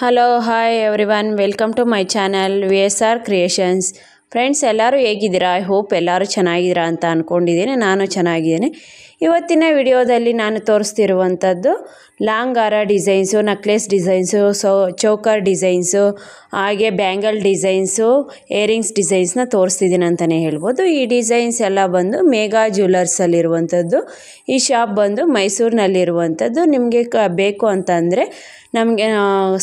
hello hi everyone welcome to my channel V S R creations friends ಎಲ್ಲರೂ ಹೇಗಿದ್ದೀರಾ I hope ಎಲ್ಲರೂ ಚೆನ್ನಾಗಿದ್ದೀರಾ ಅಂತ ಅಂದ್ಕೊಂಡಿದ್ದೀನಿ ನಾನು ಚೆನ್ನಾಗಿದ್ದೀನಿ ಇವತ್ತಿನ ವಿಡಿಯೋದಲ್ಲಿ ನಾನು ತೋರಿಸ್ತಿರುವಂಥದ್ದು ಲಾಂಗಾರ designs necklace designs so choker designs ಹಾಗೆ ಬ್ಯಾಂಗಲ್ ಡಿಸೈನ್ಸು ಏರಿಂಗ್ಸ್ ಡಿಸೈನ್ಸ್ನ ತೋರಿಸ್ತಿದ್ದೀನಿ ಅಂತಲೇ ಹೇಳ್ಬೋದು ಈ ಡಿಸೈನ್ಸ್ ಎಲ್ಲ ಬಂದು ಮೇಘಾ ಜ್ಯುವೆಲರ್ಸಲ್ಲಿರುವಂಥದ್ದು ಈ ಶಾಪ್ ಬಂದು ಮೈಸೂರಿನಲ್ಲಿರುವಂಥದ್ದು ನಿಮಗೆ ಕ ಬೇಕು ಅಂತಂದರೆ ನಮಗೆ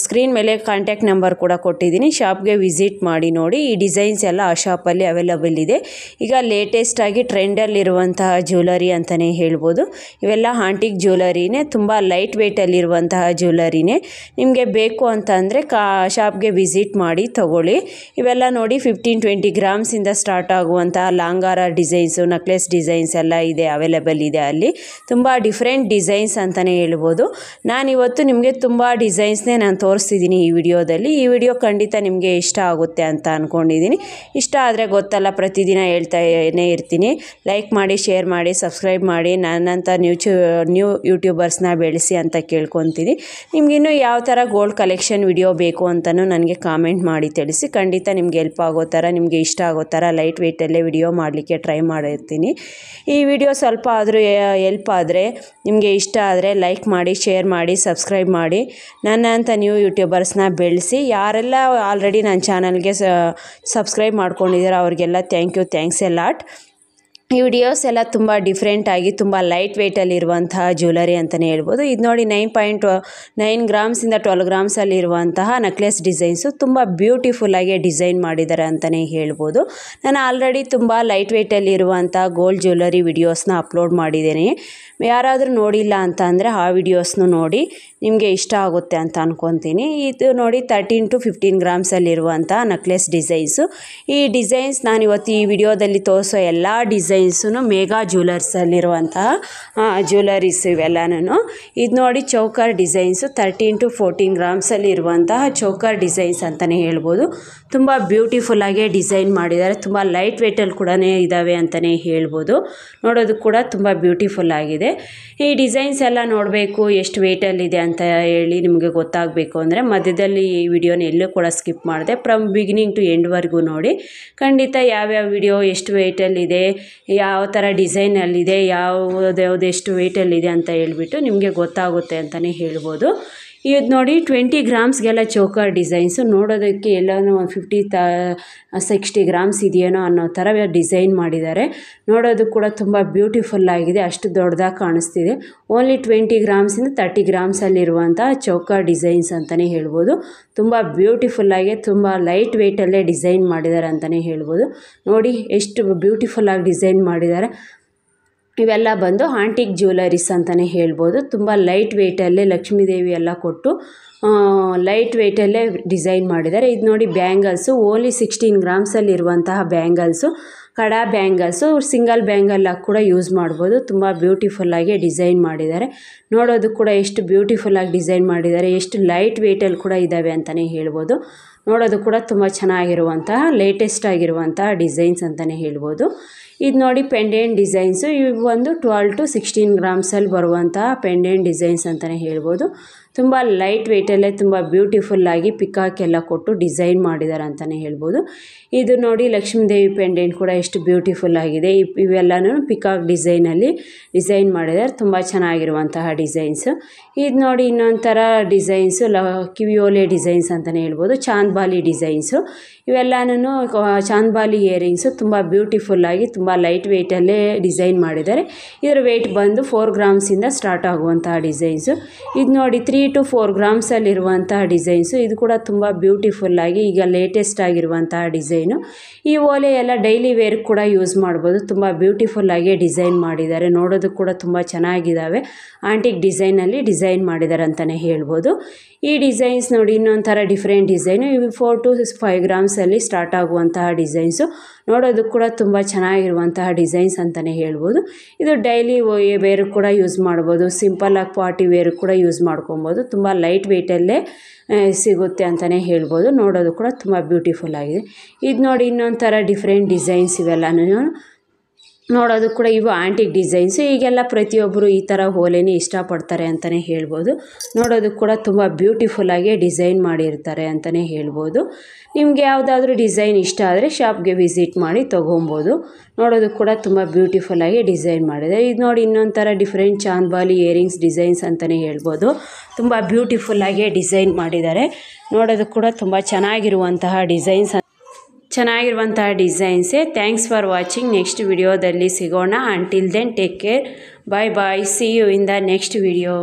ಸ್ಕ್ರೀನ್ ಮೇಲೆ ಕಾಂಟ್ಯಾಕ್ಟ್ ನಂಬರ್ ಕೂಡ ಕೊಟ್ಟಿದ್ದೀನಿ ಶಾಪ್ಗೆ ವಿಸಿಟ್ ಮಾಡಿ ನೋಡಿ ಈ ಡಿಸೈನ್ಸ್ ಎಲ್ಲ ಆ ಶಾಪಲ್ಲಿ ಅವೈಲಬಲ್ ಇದೆ ಈಗ ಲೇಟೆಸ್ಟಾಗಿ ಟ್ರೆಂಡಲ್ಲಿರುವಂತಹ ಜ್ಯುವೆಲರಿ ಅಂತಲೇ ಹೇಳಿ ಹೇಳ್ಬೋದು ಇವೆಲ್ಲ ಆಂಟಿಕ್ ಜ್ಯುವೆಲರಿನೇ ತುಂಬ ಲೈಟ್ ವೆಯ್ಟಲ್ಲಿರುವಂತಹ ಜ್ಯುವೆಲರಿನೇ ನಿಮಗೆ ಬೇಕು ಅಂತ ಕಾ ಶಾಪ್ಗೆ ವಿಸಿಟ್ ಮಾಡಿ ತಗೊಳ್ಳಿ ಇವೆಲ್ಲ ನೋಡಿ ಫಿಫ್ಟೀನ್ ಟ್ವೆಂಟಿ ಗ್ರಾಮ್ಸಿಂದ ಸ್ಟಾರ್ಟ್ ಆಗುವಂತಹ ಲಾಂಗಾರ ಡಿಸೈನ್ಸು ನಕ್ಲೆಸ್ ಡಿಸೈನ್ಸ್ ಎಲ್ಲ ಇದೆ ಅವೈಲೇಬಲ್ ಇದೆ ಅಲ್ಲಿ ತುಂಬ ಡಿಫ್ರೆಂಟ್ ಡಿಸೈನ್ಸ್ ಅಂತಲೇ ಹೇಳ್ಬೋದು ನಾನಿವತ್ತು ನಿಮಗೆ ತುಂಬ ಡಿಸೈನ್ಸ್ನೇ ನಾನು ತೋರಿಸ್ತಿದ್ದೀನಿ ಈ ವಿಡಿಯೋದಲ್ಲಿ ಈ ವಿಡಿಯೋ ಖಂಡಿತ ನಿಮಗೆ ಇಷ್ಟ ಆಗುತ್ತೆ ಅಂತ ಅಂದ್ಕೊಂಡಿದ್ದೀನಿ ಇಷ್ಟ ಆದರೆ ಗೊತ್ತಲ್ಲ ಪ್ರತಿದಿನ ಹೇಳ್ತಾನೆ ಇರ್ತೀನಿ ಲೈಕ್ ಮಾಡಿ ಶೇರ್ ಮಾಡಿ ಸಬ್ಸ್ಕ್ರೈಬ್ ಮಾಡಿ ನನ್ನಂಥ ನ್ಯೂ ಚೂ ನ್ಯೂ ಯೂಟ್ಯೂಬರ್ಸ್ನ ಬೆಳೆಸಿ ಅಂತ ಕೇಳ್ಕೊತೀನಿ ನಿಮಗಿನ್ನೂ ಯಾವ ಥರ ಗೋಲ್ಡ್ ಕಲೆಕ್ಷನ್ ವಿಡಿಯೋ ಬೇಕು ಅಂತಲೂ ನನಗೆ ಕಾಮೆಂಟ್ ಮಾಡಿ ತಿಳಿಸಿ ಖಂಡಿತ ನಿಮ್ಗೆ ಹೆಲ್ಪ್ ಆಗೋ ಥರ ನಿಮಗೆ ಇಷ್ಟ ಆಗೋ ಥರ ಲೈಟ್ ವೆಯ್ಟಲ್ಲೇ ವಿಡಿಯೋ ಮಾಡಲಿಕ್ಕೆ ಟ್ರೈ ಮಾಡಿರ್ತೀನಿ ಈ ವಿಡಿಯೋ ಸ್ವಲ್ಪ ಆದರೂ ಹೆಲ್ಪ್ ಆದರೆ ನಿಮಗೆ ಇಷ್ಟ ಆದರೆ ಲೈಕ್ ಮಾಡಿ ಶೇರ್ ಮಾಡಿ ಸಬ್ಸ್ಕ್ರೈಬ್ ಮಾಡಿ ನನ್ನಂಥ ನ್ಯೂ ಯೂಟ್ಯೂಬರ್ಸ್ನ ಬೆಳೆಸಿ ಯಾರೆಲ್ಲ ಆಲ್ರೆಡಿ ನನ್ನ ಚಾನಲ್ಗೆ ಸಬ್ಸ್ಕ್ರೈಬ್ ಮಾಡ್ಕೊಂಡಿದ್ದಾರೆ ಅವ್ರಿಗೆಲ್ಲ thank you thanks a lot ಈ ವಿಡಿಯೋಸ್ ಎಲ್ಲ ತುಂಬ ಡಿಫ್ರೆಂಟಾಗಿ ತುಂಬ ಲೈಟ್ ವೆಯ್ಟಲ್ಲಿರುವಂತಹ ಜ್ಯುವೆಲರಿ ಅಂತಲೇ ಹೇಳ್ಬೋದು ಇದು ನೋಡಿ ನೈನ್ ಪಾಯಿಂಟ್ ನೈನ್ ಗ್ರಾಮ್ಸಿಂದ ಟ್ವೆಲ್ ಇರುವಂತಹ ನೆಕ್ಲೆಸ್ ಡಿಸೈನ್ಸು ತುಂಬ ಬ್ಯೂಟಿಫುಲ್ಲಾಗಿ ಡಿಸೈನ್ ಮಾಡಿದ್ದಾರೆ ಅಂತಲೇ ಹೇಳ್ಬೋದು ನಾನು ಆಲ್ರೆಡಿ ತುಂಬ ಲೈಟ್ ವೆಯ್ಟಲ್ಲಿರುವಂಥ ಗೋಲ್ಡ್ ಜ್ಯುವೆಲರಿ ವಿಡಿಯೋಸ್ನ ಅಪ್ಲೋಡ್ ಮಾಡಿದ್ದೀನಿ ಯಾರಾದರೂ ನೋಡಿಲ್ಲ ಅಂತ ಅಂದರೆ ಆ ವಿಡಿಯೋಸ್ನು ನೋಡಿ ನಿಮಗೆ ಇಷ್ಟ ಆಗುತ್ತೆ ಅಂತ ಅಂದ್ಕೊತೀನಿ ಇದು ನೋಡಿ ತರ್ಟೀನ್ ಟು ಫಿಫ್ಟೀನ್ ಗ್ರಾಮ್ಸಲ್ಲಿರುವಂಥ ನೆಕ್ಲೆಸ್ ಡಿಸೈನ್ಸು ಈ ಡಿಸೈನ್ಸ್ ನಾನು ಇವತ್ತು ಈ ವಿಡಿಯೋದಲ್ಲಿ ತೋರಿಸೋ ಎಲ್ಲ ಡಿಸೈನ್ ಡಿಸೈನ್ಸು ಮೇಘಾ ಜ್ಯುವೆಲರ್ಸಲ್ಲಿರುವಂತಹ ಜ್ಯುವೆಲರೀಸ್ ಇವೆಲ್ಲನೂ ಇದು ನೋಡಿ choker designs thirteen to fourteen ಗ್ರಾಮ್ಸಲ್ಲಿ ಇರುವಂತಹ ಚೌಕರ್ ಡಿಸೈನ್ಸ್ ಅಂತಲೇ ಹೇಳ್ಬೋದು ತುಂಬ ಬ್ಯೂಟಿಫುಲ್ಲಾಗೆ ಡಿಸೈನ್ ಮಾಡಿದ್ದಾರೆ ತುಂಬ ಲೈಟ್ ವೆಯ್ಟಲ್ಲಿ ಕೂಡ ಇದ್ದಾವೆ ಅಂತಲೇ ಹೇಳ್ಬೋದು ನೋಡೋದಕ್ಕೆ ಕೂಡ ತುಂಬ ಬ್ಯೂಟಿಫುಲ್ಲಾಗಿದೆ ಈ ಡಿಸೈನ್ಸ್ ಎಲ್ಲ ನೋಡಬೇಕು ಎಷ್ಟು ವೆಯ್ಟಲ್ಲಿದೆ ಅಂತ ಹೇಳಿ ನಿಮಗೆ ಗೊತ್ತಾಗಬೇಕು ಅಂದರೆ ಮಧ್ಯದಲ್ಲಿ ಈ ವಿಡಿಯೋನ ಎಲ್ಲೂ ಕೂಡ ಸ್ಕಿಪ್ ಮಾಡಿದೆ ಫ್ರಮ್ ಬಿಗಿನಿಂಗ್ ಟು ಎಂಡ್ವರೆಗೂ ನೋಡಿ ಖಂಡಿತ ಯಾವ್ಯಾವ ವಿಡಿಯೋ ಎಷ್ಟು ವೆಯ್ಟಲ್ಲಿದೆ ಯಾವ ಥರ ಡಿಸೈನಲ್ಲಿದೆ ಯಾವುದ್ಯಾವ್ದು ಎಷ್ಟು ವೆಯ್ಟಲ್ಲಿದೆ ಅಂತ ಹೇಳ್ಬಿಟ್ಟು ನಿಮಗೆ ಗೊತ್ತಾಗುತ್ತೆ ಅಂತಲೇ ಹೇಳ್ಬೋದು ಇದು ನೋಡಿ ಟ್ವೆಂಟಿ ಗ್ರಾಮ್ಸ್ಗೆಲ್ಲ ಚೋಕರ್ ಡಿಸೈನ್ಸು ನೋಡೋದಕ್ಕೆ ಎಲ್ಲನೂ ಒಂದು ಫಿಫ್ಟಿ ತ ಸಿಕ್ಸ್ಟಿ ಗ್ರಾಮ್ಸ್ ಇದೆಯೇನೋ ಅನ್ನೋ ಥರ ಡಿಸೈನ್ ಮಾಡಿದ್ದಾರೆ ನೋಡೋದು ಕೂಡ ತುಂಬ ಬ್ಯೂಟಿಫುಲ್ ಆಗಿದೆ ಅಷ್ಟು ದೊಡ್ಡದಾಗಿ ಕಾಣಿಸ್ತಿದೆ ಓನ್ಲಿ ಟ್ವೆಂಟಿ ಗ್ರಾಮ್ಸಿಂದ ತರ್ಟಿ ಗ್ರಾಮ್ಸಲ್ಲಿರುವಂಥ ಚೌಕರ್ ಡಿಸೈನ್ಸ್ ಅಂತಲೇ ಹೇಳ್ಬೋದು ತುಂಬ ಬ್ಯೂಟಿಫುಲ್ಲಾಗಿ ತುಂಬ ಲೈಟ್ ವೆಯ್ಟಲ್ಲೇ ಡಿಸೈನ್ ಮಾಡಿದ್ದಾರೆ ಅಂತಲೇ ಹೇಳ್ಬೋದು ನೋಡಿ ಎಷ್ಟು ಬ್ಯೂಟಿಫುಲ್ಲಾಗಿ ಡಿಸೈನ್ ಮಾಡಿದ್ದಾರೆ ಇವೆಲ್ಲ ಬಂದು ಆಂಟಿಕ್ ಜ್ಯುವೆಲರೀಸ್ ಅಂತಲೇ ಹೇಳ್ಬೋದು ತುಂಬ ಲೈಟ್ ವೆಯ್ಟಲ್ಲೇ ಲಕ್ಷ್ಮೀದೇವಿ ಎಲ್ಲ ಕೊಟ್ಟು ಲೈಟ್ ವೆಯ್ಟಲ್ಲೇ ಡಿಸೈನ್ ಮಾಡಿದ್ದಾರೆ ಇದು ನೋಡಿ ಬ್ಯಾಂಗಲ್ಸು ಓನ್ಲಿ ಸಿಕ್ಸ್ಟೀನ್ ಗ್ರಾಮ್ಸಲ್ಲಿರುವಂತಹ ಬ್ಯಾಂಗಲ್ಸು ಕಡಾ ಬ್ಯಾಂಗಲ್ಸು ಸಿಂಗಲ್ ಬ್ಯಾಂಗಲ್ಲಾಗಿ ಕೂಡ ಯೂಸ್ ಮಾಡ್ಬೋದು ತುಂಬ ಬ್ಯೂಟಿಫುಲ್ಲಾಗಿ ಡಿಸೈನ್ ಮಾಡಿದ್ದಾರೆ ನೋಡೋದು ಕೂಡ ಎಷ್ಟು ಬ್ಯೂಟಿಫುಲ್ಲಾಗಿ ಡಿಸೈನ್ ಮಾಡಿದ್ದಾರೆ ಎಷ್ಟು ಲೈಟ್ ವೆಯ್ಟಲ್ಲಿ ಕೂಡ ಇದ್ದಾವೆ ಅಂತಲೇ ಹೇಳ್ಬೋದು ನೋಡೋದು ಕೂಡ ತುಂಬ ಚೆನ್ನಾಗಿರುವಂತಹ ಲೇಟೆಸ್ಟ್ ಆಗಿರುವಂತಹ ಡಿಸೈನ್ಸ್ ಅಂತಲೇ ಹೇಳ್ಬೋದು ಇದು ನೋಡಿ ಪೆಂಡೆಂಟ್ ಡಿಸೈನ್ಸು ಇವು ಒಂದು ಟ್ವೆಲ್ ಟು ಸಿಕ್ಸ್ಟೀನ್ ಗ್ರಾಮ್ಸಲ್ಲಿ ಬರುವಂತಹ ಪೆಂಡೆಂಟ್ ಡಿಸೈನ್ಸ್ ಅಂತಲೇ ಹೇಳ್ಬೋದು ತುಂಬ ಲೈಟ್ ವೆಯ್ಟಲ್ಲೇ ತುಂಬ ಬ್ಯೂಟಿಫುಲ್ಲಾಗಿ ಪಿಕಾಕೆಲ್ಲ ಕೊಟ್ಟು ಡಿಸೈನ್ ಮಾಡಿದ್ದಾರೆ ಅಂತಲೇ ಹೇಳ್ಬೋದು ಇದು ನೋಡಿ ಲಕ್ಷ್ಮೀದೇವಿ ಪೆಂಡೆಂಟ್ ಕೂಡ ಎಷ್ಟು ಬ್ಯೂಟಿಫುಲ್ ಆಗಿದೆ ಇವೆಲ್ಲನೂ ಪಿಕಾಕ್ ಡಿಸೈನಲ್ಲಿ ಡಿಸೈನ್ ಮಾಡಿದ್ದಾರೆ ತುಂಬ ಚೆನ್ನಾಗಿರುವಂತಹ ಡಿಸೈನ್ಸು ಇದು ನೋಡಿ ಇನ್ನೊಂಥರ ಡಿಸೈನ್ಸು ಲ ಕಿವಿಯೋಲೆ ಡಿಸೈನ್ಸ್ ಅಂತಲೇ ಹೇಳ್ಬೋದು ಚಾಂದ್ ಚಾಂದ್ಬಾಲಿ ಡಿಸೈನ್ಸು ಇವೆಲ್ಲನೂ ಚಾಂದ್ಬಾಲಿ ಇಯರಿಂಗ್ಸು ತುಂಬ ಬ್ಯೂಟಿಫುಲ್ಲಾಗಿ ತುಂಬ ಲೈಟ್ ವೆಯ್ಟಲ್ಲೇ ಡಿಸೈನ್ ಮಾಡಿದ್ದಾರೆ ಇದರ ವೆಯ್ಟ್ ಬಂದು ಫೋರ್ ಗ್ರಾಮ್ಸಿಂದ ಸ್ಟಾರ್ಟ್ ಆಗುವಂತಹ ಡಿಸೈನ್ಸು ಇದು ನೋಡಿ ತ್ರೀ ಟು ಫೋರ್ ಗ್ರಾಮ್ಸಲ್ಲಿರುವಂತಹ ಡಿಸೈನ್ಸು ಇದು ಕೂಡ ತುಂಬ ಬ್ಯೂಟಿಫುಲ್ಲಾಗಿ ಈಗ ಲೇಟೆಸ್ಟ್ ಆಗಿರುವಂತಹ ಡಿಸೈನು ಈ ಓಲೆ ಎಲ್ಲ ಡೈಲಿ ವೇರ್ ಕೂಡ ಯೂಸ್ ಮಾಡ್ಬೋದು ತುಂಬ ಬ್ಯೂಟಿಫುಲ್ಲಾಗಿ ಡಿಸೈನ್ ಮಾಡಿದ್ದಾರೆ ನೋಡೋದಕ್ಕೆ ಕೂಡ ತುಂಬ ಚೆನ್ನಾಗಿದ್ದಾವೆ ಆಂಟಿಕ್ ಡಿಸೈನಲ್ಲಿ ಡಿಸೈನ್ ಮಾಡಿದ್ದಾರೆ ಅಂತಲೇ ಹೇಳ್ಬೋದು ಈ ಡಿಸೈನ್ಸ್ ನೋಡಿ ಇನ್ನೊಂಥರ ಡಿಫ್ರೆಂಟ್ ಡಿಸೈನು ಇವು ಫೋರ್ ಟು ಫೈವ್ ಗ್ರಾಮ್ಸಲ್ಲಿ ಸ್ಟಾರ್ಟ್ ಆಗುವಂತಹ ಡಿಸೈನ್ಸು ನೋಡೋದಕ್ಕೆ ಕೂಡ ತುಂಬ ಚೆನ್ನಾಗಿರುವಂತಹ ಡಿಸೈನ್ಸ್ ಅಂತಲೇ ಹೇಳ್ಬೋದು ಇದು ಡೈಲಿ ವೇರ್ ಕೂಡ ಯೂಸ್ ಮಾಡ್ಬೋದು ಸಿಂಪಲ್ಲಾಗಿ ಪಾರ್ಟಿ ವೇರ್ ಕೂಡ ಯೂಸ್ ಮಾಡ್ಕೊಬೋದು ತುಂಬ ಲೈಟ್ ವೆಯ್ಟಲ್ಲೇ ಸಿಗುತ್ತೆ ಅಂತಲೇ ಹೇಳ್ಬೋದು ನೋಡೋದು ಕೂಡ ತುಂಬ ಬ್ಯೂಟಿಫುಲ್ ಆಗಿದೆ ಇದು ನೋಡಿ ಇನ್ನೊಂಥರ ಡಿಫ್ರೆಂಟ್ ಡಿಸೈನ್ಸ್ ನಾನು ನೋಡೋದು ಕೂಡ ಇವು ಆ್ಯಂಟಿಕ್ ಡಿಸೈನ್ಸು ಈಗೆಲ್ಲ ಪ್ರತಿಯೊಬ್ಬರು ಈ ಥರ ಓಲೆನೇ ಇಷ್ಟಪಡ್ತಾರೆ ಅಂತಲೇ ಹೇಳ್ಬೋದು ನೋಡೋದು ಕೂಡ ತುಂಬ ಬ್ಯೂಟಿಫುಲ್ಲಾಗಿ ಡಿಸೈನ್ ಮಾಡಿರ್ತಾರೆ ಅಂತಲೇ ಹೇಳ್ಬೋದು ನಿಮಗೆ ಯಾವುದಾದ್ರೂ ಡಿಸೈನ್ ಇಷ್ಟ ಆದರೆ ಶಾಪ್ಗೆ ವಿಸಿಟ್ ಮಾಡಿ ತೊಗೊಬೋದು ನೋಡೋದು ಕೂಡ ತುಂಬ ಬ್ಯೂಟಿಫುಲ್ಲಾಗಿ ಡಿಸೈನ್ ಮಾಡಿದ್ದಾರೆ ಇದು ನೋಡಿ ಇನ್ನೊಂದು ಥರ ಡಿಫ್ರೆಂಟ್ ಚಾಂದ್ಬಾಲಿ ಇಯರಿಂಗ್ಸ್ ಡಿಸೈನ್ಸ್ ಅಂತಲೇ ಹೇಳ್ಬೋದು ತುಂಬ ಬ್ಯೂಟಿಫುಲ್ಲಾಗಿ ಡಿಸೈನ್ ಮಾಡಿದ್ದಾರೆ ನೋಡೋದು ಕೂಡ ತುಂಬ ಚೆನ್ನಾಗಿರುವಂತಹ ಡಿಸೈನ್ಸ್ ಚೆನ್ನಾಗಿರುವಂತಹ ಡಿಸೈನ್ಸೇ ಥ್ಯಾಂಕ್ಸ್ ಫಾರ್ ವಾಚಿಂಗ್ ನೆಕ್ಸ್ಟ್ ವಿಡಿಯೋದಲ್ಲಿ ಸಿಗೋಣ until then take care bye bye see you in the next video